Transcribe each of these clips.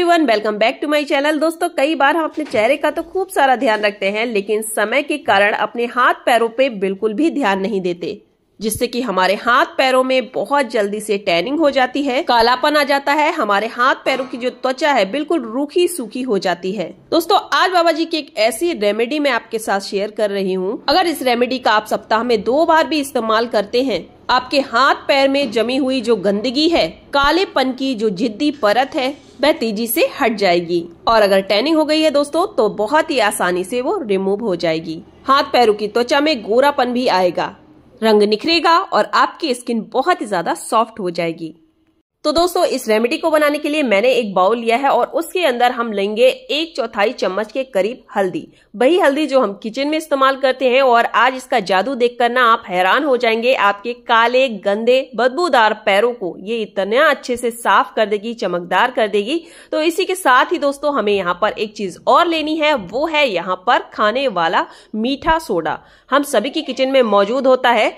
everyone welcome back to my channel दोस्तों कई बार हम अपने चेहरे का तो खूब सारा ध्यान रखते हैं लेकिन समय के कारण अपने हाथ पैरों पे बिल्कुल भी ध्यान नहीं देते जिससे कि हमारे हाथ पैरों में बहुत जल्दी से टैनिंग हो जाती है कालापन आ जाता है हमारे हाथ पैरों की जो त्वचा है बिल्कुल रूखी सूखी हो जाती है दोस्तों आज बाबा जी की एक ऐसी रेमेडी मैं आपके साथ शेयर कर रही हूँ अगर इस रेमेडी का आप सप्ताह में दो बार भी इस्तेमाल करते हैं आपके हाथ पैर में जमी हुई जो गंदगी है कालेपन की जो जिद्दी परत है वह तेजी से हट जाएगी और अगर टैनिंग हो गई है दोस्तों तो बहुत ही आसानी से वो रिमूव हो जाएगी हाथ पैरों की त्वचा में गोरापन भी आएगा रंग निखरेगा और आपकी स्किन बहुत ही ज्यादा सॉफ्ट हो जाएगी तो दोस्तों इस रेमेडी को बनाने के लिए मैंने एक बाउल लिया है और उसके अंदर हम लेंगे एक चौथाई चम्मच के करीब हल्दी वही हल्दी जो हम किचन में इस्तेमाल करते हैं और आज इसका जादू देखकर ना आप हैरान हो जाएंगे आपके काले गंदे बदबूदार पैरों को ये इतना अच्छे से साफ कर देगी चमकदार कर देगी तो इसी के साथ ही दोस्तों हमें यहाँ पर एक चीज और लेनी है वो है यहाँ पर खाने वाला मीठा सोडा हम सभी की किचन में मौजूद होता है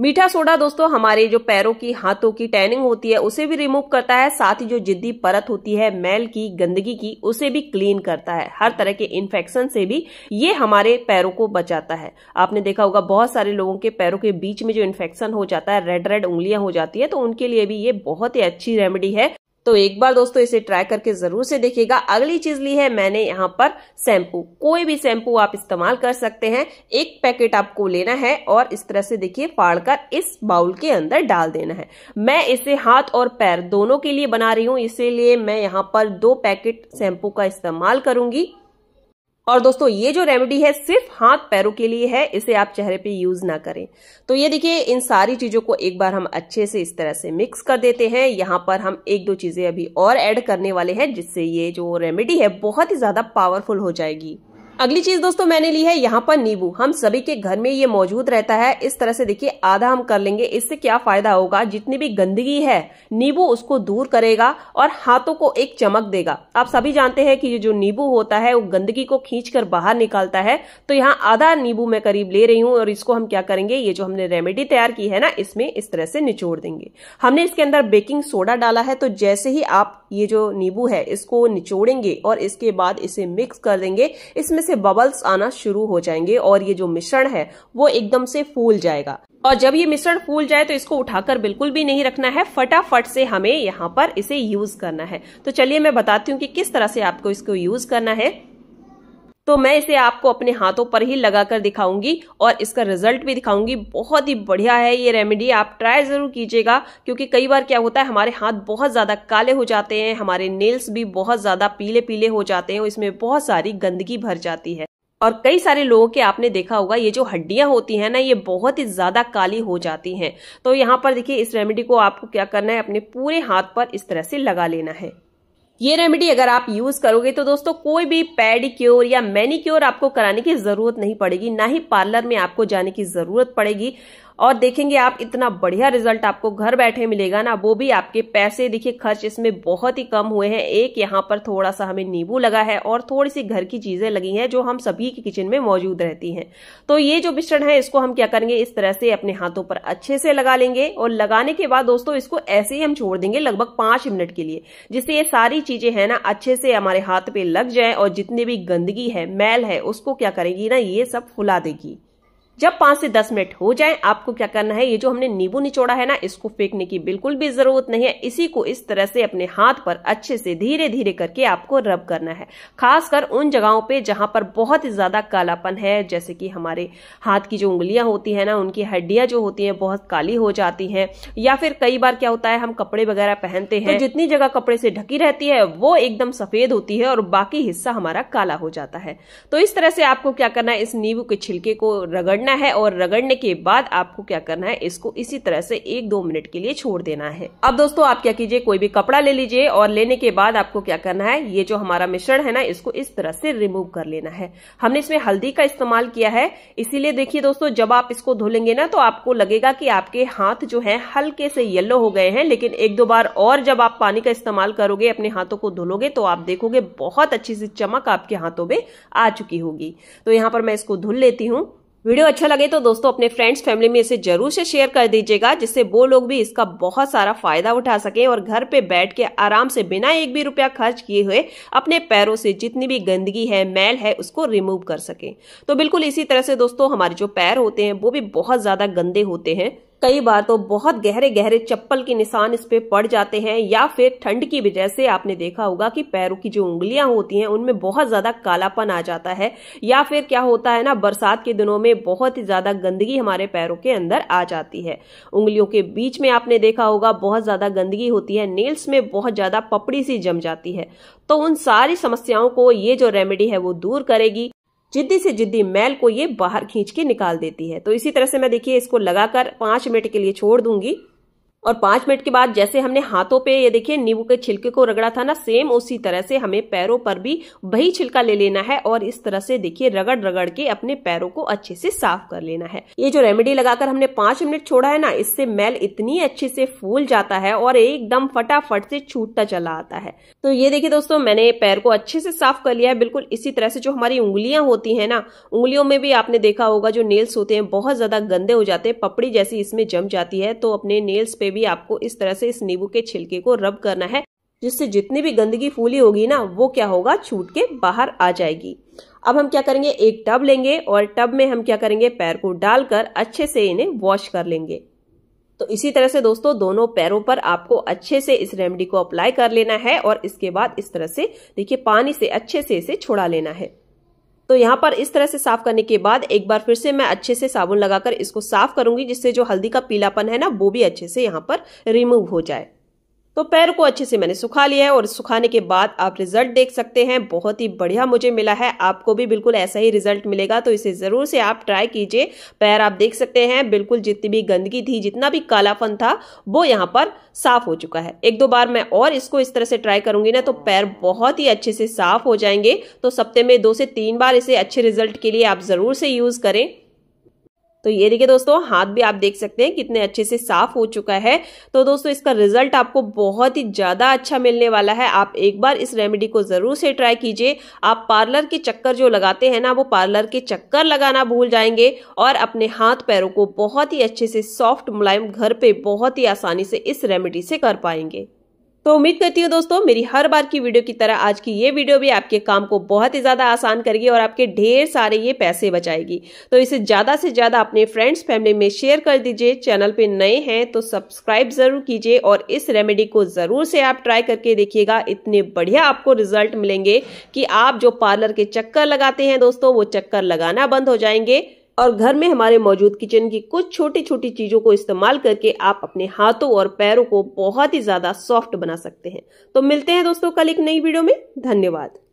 मीठा सोडा दोस्तों हमारे जो पैरों की हाथों की टैनिंग होती है उसे भी रिमूव करता है साथ ही जो जिद्दी परत होती है मैल की गंदगी की उसे भी क्लीन करता है हर तरह के इन्फेक्शन से भी ये हमारे पैरों को बचाता है आपने देखा होगा बहुत सारे लोगों के पैरों के बीच में जो इन्फेक्शन हो जाता है रेड रेड उंगलियां हो जाती है तो उनके लिए भी ये बहुत ही अच्छी रेमेडी है तो एक बार दोस्तों इसे ट्राई करके जरूर से देखिएगा अगली चीज ली है मैंने यहाँ पर शैम्पू कोई भी शैम्पू आप इस्तेमाल कर सकते हैं एक पैकेट आपको लेना है और इस तरह से देखिए फाड़कर इस बाउल के अंदर डाल देना है मैं इसे हाथ और पैर दोनों के लिए बना रही हूँ इसीलिए मैं यहाँ पर दो पैकेट शैम्पू का इस्तेमाल करूंगी और दोस्तों ये जो रेमेडी है सिर्फ हाथ पैरों के लिए है इसे आप चेहरे पे यूज ना करें तो ये देखिए इन सारी चीजों को एक बार हम अच्छे से इस तरह से मिक्स कर देते हैं यहां पर हम एक दो चीजें अभी और ऐड करने वाले हैं जिससे ये जो रेमेडी है बहुत ही ज्यादा पावरफुल हो जाएगी अगली चीज दोस्तों मैंने ली है यहाँ पर नींबू हम सभी के घर में ये मौजूद रहता है इस तरह से देखिए आधा हम कर लेंगे इससे क्या फायदा होगा जितनी भी गंदगी है नींबू उसको दूर करेगा और हाथों को एक चमक देगा आप सभी जानते हैं कि ये जो नींबू होता है वो गंदगी को खींच बाहर निकालता है तो यहाँ आधा नींबू मैं करीब ले रही हूँ और इसको हम क्या करेंगे ये जो हमने रेमेडी तैयार की है ना इसमें इस तरह से निचोड़ देंगे हमने इसके अंदर बेकिंग सोडा डाला है तो जैसे ही आप ये जो नींबू है इसको निचोड़ेंगे और इसके बाद इसे मिक्स कर देंगे इसमें से बबल्स आना शुरू हो जाएंगे और ये जो मिश्रण है वो एकदम से फूल जाएगा और जब ये मिश्रण फूल जाए तो इसको उठाकर बिल्कुल भी नहीं रखना है फटाफट से हमें यहाँ पर इसे यूज करना है तो चलिए मैं बताती हूँ कि किस तरह से आपको इसको यूज करना है तो मैं इसे आपको अपने हाथों पर ही लगाकर दिखाऊंगी और इसका रिजल्ट भी दिखाऊंगी बहुत ही बढ़िया है ये रेमेडी आप ट्राई जरूर कीजिएगा क्योंकि कई बार क्या होता है हमारे हाथ बहुत ज्यादा काले हो जाते हैं हमारे नेल्स भी बहुत ज्यादा पीले पीले हो जाते हैं इसमें बहुत सारी गंदगी भर जाती है और कई सारे लोगों के आपने देखा होगा ये जो हड्डियां होती हैं ना ये बहुत ही ज्यादा काली हो जाती हैं तो यहाँ पर देखिए इस रेमेडी को आपको क्या करना है अपने पूरे हाथ पर इस तरह से लगा लेना है ये रेमेडी अगर आप यूज करोगे तो दोस्तों कोई भी पेडिक्योर या मैनिक्योर आपको कराने की जरूरत नहीं पड़ेगी ना ही पार्लर में आपको जाने की जरूरत पड़ेगी और देखेंगे आप इतना बढ़िया रिजल्ट आपको घर बैठे मिलेगा ना वो भी आपके पैसे देखिए खर्च इसमें बहुत ही कम हुए हैं एक यहाँ पर थोड़ा सा हमें नींबू लगा है और थोड़ी सी घर की चीजें लगी हैं जो हम सभी की किचन में मौजूद रहती हैं तो ये जो मिश्रण है इसको हम क्या करेंगे इस तरह से अपने हाथों पर अच्छे से लगा लेंगे और लगाने के बाद दोस्तों इसको ऐसे ही हम छोड़ देंगे लगभग पांच मिनट के लिए जिससे ये सारी चीजें है ना अच्छे से हमारे हाथ पे लग जाए और जितनी भी गंदगी है मैल है उसको क्या करेगी ना ये सब फुला देगी जब पांच से दस मिनट हो जाए आपको क्या करना है ये जो हमने नींबू निचोड़ा है ना इसको फेंकने की बिल्कुल भी जरूरत नहीं है इसी को इस तरह से अपने हाथ पर अच्छे से धीरे धीरे करके आपको रब करना है खासकर उन जगहों पे जहां पर बहुत ही ज्यादा कालापन है जैसे कि हमारे हाथ की जो उंगलियां होती है ना उनकी हड्डियां जो होती है बहुत काली हो जाती है या फिर कई बार क्या होता है हम कपड़े वगैरह पहनते हैं तो जितनी जगह कपड़े से ढकी रहती है वो एकदम सफेद होती है और बाकी हिस्सा हमारा काला हो जाता है तो इस तरह से आपको क्या करना है इस नींबू के छिलके को रगड़ना रगड़ना है और रगड़ने के बाद आपको क्या करना है इसको इसी तरह से एक दो मिनट के लिए छोड़ देना है अब दोस्तों आप क्या कीजिए कोई भी कपड़ा ले लीजिए और लेने के बाद आपको क्या करना है ये जो हमारा मिश्रण है ना इसको इस तरह से रिमूव कर लेना है हमने इसमें हल्दी का इस्तेमाल किया है इसीलिए देखिए दोस्तों जब आप इसको धो लेंगे ना तो आपको लगेगा कि आपके हाथ जो है हल्के से येलो हो गए हैं लेकिन एक दो बार और जब आप पानी का इस्तेमाल करोगे अपने हाथों को धुलोगे तो आप देखोगे बहुत अच्छी सी चमक आपके हाथों में आ चुकी होगी तो यहाँ पर मैं इसको धुल लेती हूँ वीडियो अच्छा लगे तो दोस्तों अपने फ्रेंड्स फैमिली में इसे जरूर से शेयर कर दीजिएगा जिससे वो लोग भी इसका बहुत सारा फायदा उठा सकें और घर पे बैठ के आराम से बिना एक भी रुपया खर्च किए हुए अपने पैरों से जितनी भी गंदगी है मैल है उसको रिमूव कर सकें तो बिल्कुल इसी तरह से दोस्तों हमारे जो पैर होते हैं वो भी बहुत ज्यादा गंदे होते हैं कई बार तो बहुत गहरे गहरे चप्पल के निशान इस पे पड़ जाते हैं या फिर ठंड की वजह से आपने देखा होगा कि पैरों की जो उंगलियां होती हैं उनमें बहुत ज्यादा कालापन आ जाता है या फिर क्या होता है ना बरसात के दिनों में बहुत ही ज्यादा गंदगी हमारे पैरों के अंदर आ जाती है उंगलियों के बीच में आपने देखा होगा बहुत ज्यादा गंदगी होती है नेल्स में बहुत ज्यादा पपड़ी सी जम जाती है तो उन सारी समस्याओं को ये जो रेमेडी है वो दूर करेगी जिद्दी से जिद्दी मैल को ये बाहर खींच के निकाल देती है तो इसी तरह से मैं देखिए इसको लगाकर पांच मिनट के लिए छोड़ दूंगी और पांच मिनट के बाद जैसे हमने हाथों पे ये देखिए नींबू के छिलके को रगड़ा था ना सेम उसी तरह से हमें पैरों पर भी वही छिलका ले लेना है और इस तरह से देखिए रगड़ रगड़ के अपने पैरों को अच्छे से साफ कर लेना है ये जो रेमेडी लगाकर हमने पांच मिनट छोड़ा है ना इससे मैल इतनी अच्छे से फूल जाता है और एकदम फटाफट से छूटता चला आता है तो ये देखिये दोस्तों मैंने पैर को अच्छे से साफ कर लिया है बिल्कुल इसी तरह से जो हमारी उंगलियां होती है ना उंगलियों में भी आपने देखा होगा जो नेल्स होते हैं बहुत ज्यादा गंदे हो जाते हैं पपड़ी जैसी इसमें जम जाती है तो अपने नेल्स पे भी आपको इस तरह से इस नींबू के छिलके को रब करना है जिससे जितनी भी गंदगी फूली होगी ना वो क्या होगा छूट के बाहर आ जाएगी अब हम क्या करेंगे एक टब लेंगे और टब में हम क्या करेंगे पैर को डालकर अच्छे से इन्हें वॉश कर लेंगे तो इसी तरह से दोस्तों दोनों पैरों पर आपको अच्छे से इस रेमेडी को अप्लाई कर लेना है और इसके बाद इस तरह से देखिए पानी से अच्छे से इसे छोड़ा लेना है तो यहाँ पर इस तरह से साफ करने के बाद एक बार फिर से मैं अच्छे से साबुन लगाकर इसको साफ करूंगी जिससे जो हल्दी का पीलापन है ना वो भी अच्छे से यहाँ पर रिमूव हो जाए तो पैर को अच्छे से मैंने सुखा लिया है और सुखाने के बाद आप रिजल्ट देख सकते हैं बहुत ही बढ़िया मुझे मिला है आपको भी बिल्कुल ऐसा ही रिजल्ट मिलेगा तो इसे ज़रूर से आप ट्राई कीजिए पैर आप देख सकते हैं बिल्कुल जितनी भी गंदगी थी जितना भी कालापन था वो यहाँ पर साफ हो चुका है एक दो बार मैं और इसको इस तरह से ट्राई करूंगी ना तो पैर बहुत ही अच्छे से साफ हो जाएंगे तो सप्ते में दो से तीन बार इसे अच्छे रिजल्ट के लिए आप ज़रूर से यूज़ करें तो ये देखिए दोस्तों हाथ भी आप देख सकते हैं कितने अच्छे से साफ हो चुका है तो दोस्तों इसका रिजल्ट आपको बहुत ही ज़्यादा अच्छा मिलने वाला है आप एक बार इस रेमेडी को ज़रूर से ट्राई कीजिए आप पार्लर के चक्कर जो लगाते हैं ना वो पार्लर के चक्कर लगाना भूल जाएंगे और अपने हाथ पैरों को बहुत ही अच्छे से सॉफ्ट मुलायम घर पर बहुत ही आसानी से इस रेमेडी से कर पाएंगे तो उम्मीद करती हूँ दोस्तों मेरी हर बार की वीडियो की तरह आज की ये वीडियो भी आपके काम को बहुत ही ज़्यादा आसान करेगी और आपके ढेर सारे ये पैसे बचाएगी तो इसे ज़्यादा से ज़्यादा अपने फ्रेंड्स फैमिली में शेयर कर दीजिए चैनल पे नए हैं तो सब्सक्राइब ज़रूर कीजिए और इस रेमेडी को ज़रूर से आप ट्राई करके देखिएगा इतने बढ़िया आपको रिजल्ट मिलेंगे कि आप जो पार्लर के चक्कर लगाते हैं दोस्तों वो चक्कर लगाना बंद हो जाएंगे और घर में हमारे मौजूद किचन की कुछ छोटी छोटी चीज़ों को इस्तेमाल करके आप अपने हाथों और पैरों को बहुत ही ज़्यादा सॉफ्ट बना सकते हैं तो मिलते हैं दोस्तों कल एक नई वीडियो में धन्यवाद